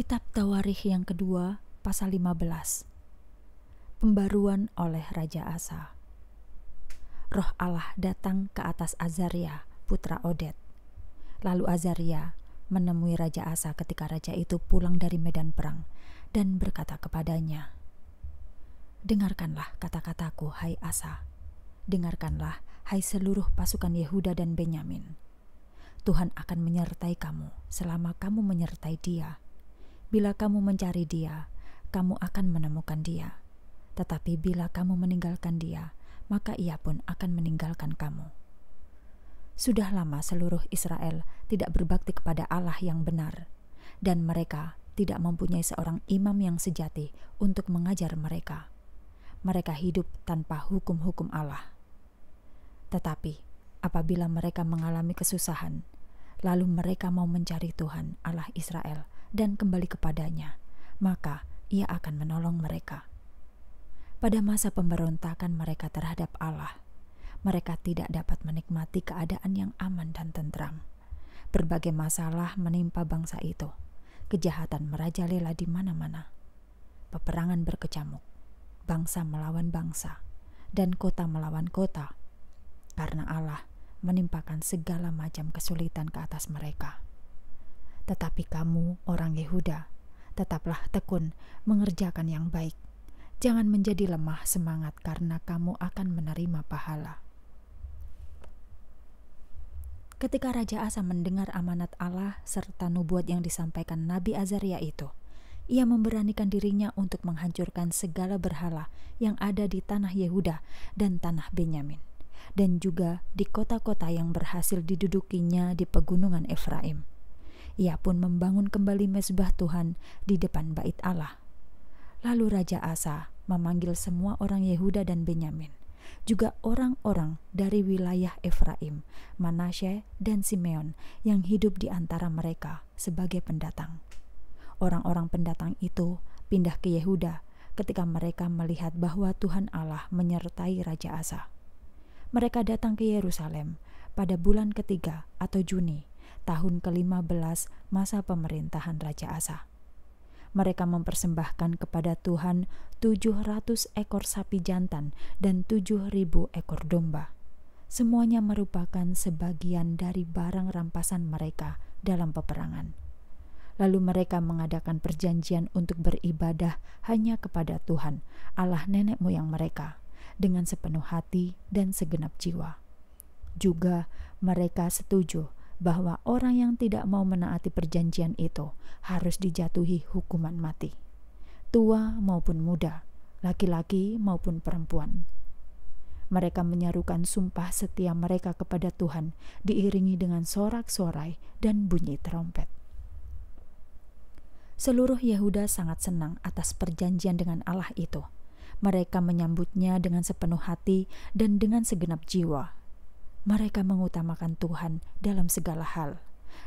Kitab Tawarikh yang kedua, pasal 15. Pembaruan oleh Raja Asa. Roh Allah datang ke atas Azaria, putra Odet. Lalu Azaria menemui Raja Asa ketika raja itu pulang dari medan perang dan berkata kepadanya, "Dengarkanlah kata-kataku, hai Asa. Dengarkanlah, hai seluruh pasukan Yehuda dan Benyamin. Tuhan akan menyertai kamu selama kamu menyertai Dia." Bila kamu mencari Dia, kamu akan menemukan Dia. Tetapi bila kamu meninggalkan Dia, maka Ia pun akan meninggalkan kamu. Sudah lama seluruh Israel tidak berbakti kepada Allah yang benar, dan mereka tidak mempunyai seorang imam yang sejati untuk mengajar mereka. Mereka hidup tanpa hukum-hukum Allah. Tetapi apabila mereka mengalami kesusahan, lalu mereka mau mencari Tuhan, Allah Israel, dan kembali kepadanya, maka ia akan menolong mereka. Pada masa pemberontakan mereka terhadap Allah, mereka tidak dapat menikmati keadaan yang aman dan tentram. Berbagai masalah menimpa bangsa itu. Kejahatan merajalela di mana-mana. Peperangan berkecamuk. Bangsa melawan bangsa dan kota melawan kota. Karena Allah menimpakan segala macam kesulitan ke atas mereka tetapi kamu orang Yehuda. Tetaplah tekun mengerjakan yang baik. Jangan menjadi lemah semangat karena kamu akan menerima pahala. Ketika Raja Asa mendengar amanat Allah serta nubuat yang disampaikan Nabi Azaria itu, ia memberanikan dirinya untuk menghancurkan segala berhala yang ada di tanah Yehuda dan tanah Benyamin, dan juga di kota-kota yang berhasil didudukinya di pegunungan Efraim. Ia pun membangun kembali mezbah Tuhan di depan bait Allah. Lalu Raja Asa memanggil semua orang Yehuda dan Benyamin, juga orang-orang dari wilayah Efraim, Manasye, dan Simeon yang hidup di antara mereka sebagai pendatang. Orang-orang pendatang itu pindah ke Yehuda ketika mereka melihat bahwa Tuhan Allah menyertai Raja Asa. Mereka datang ke Yerusalem pada bulan ketiga atau Juni tahun ke-15 masa pemerintahan Raja Asa. Mereka mempersembahkan kepada Tuhan 700 ekor sapi jantan dan 7000 ekor domba. Semuanya merupakan sebagian dari barang rampasan mereka dalam peperangan. Lalu mereka mengadakan perjanjian untuk beribadah hanya kepada Tuhan, Allah nenek moyang mereka, dengan sepenuh hati dan segenap jiwa. Juga mereka setuju bahwa orang yang tidak mau menaati perjanjian itu harus dijatuhi hukuman mati, tua maupun muda, laki-laki maupun perempuan. Mereka menyerukan sumpah setia mereka kepada Tuhan, diiringi dengan sorak-sorai dan bunyi trompet. Seluruh Yehuda sangat senang atas perjanjian dengan Allah itu. Mereka menyambutnya dengan sepenuh hati dan dengan segenap jiwa, mereka mengutamakan Tuhan dalam segala hal,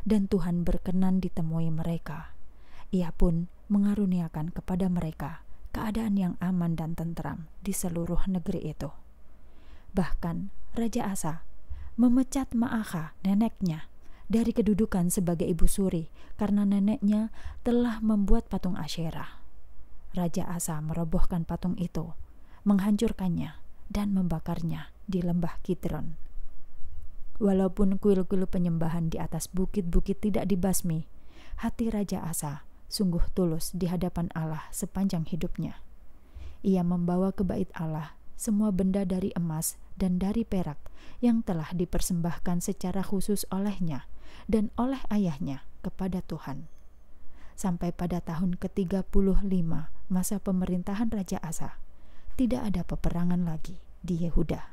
dan Tuhan berkenan ditemui mereka. Ia pun mengaruniakan kepada mereka keadaan yang aman dan tentram di seluruh negeri itu. Bahkan Raja Asa memecat Maaha, neneknya, dari kedudukan sebagai ibu suri karena neneknya telah membuat patung Asyera. Raja Asa merobohkan patung itu, menghancurkannya, dan membakarnya di lembah Kidron. Walaupun kuil-kuil penyembahan di atas bukit-bukit tidak dibasmi, hati Raja Asa sungguh tulus di hadapan Allah sepanjang hidupnya. Ia membawa ke bait Allah semua benda dari emas dan dari perak yang telah dipersembahkan secara khusus olehnya dan oleh ayahnya kepada Tuhan. Sampai pada tahun ke-35 masa pemerintahan Raja Asa, tidak ada peperangan lagi di Yehuda.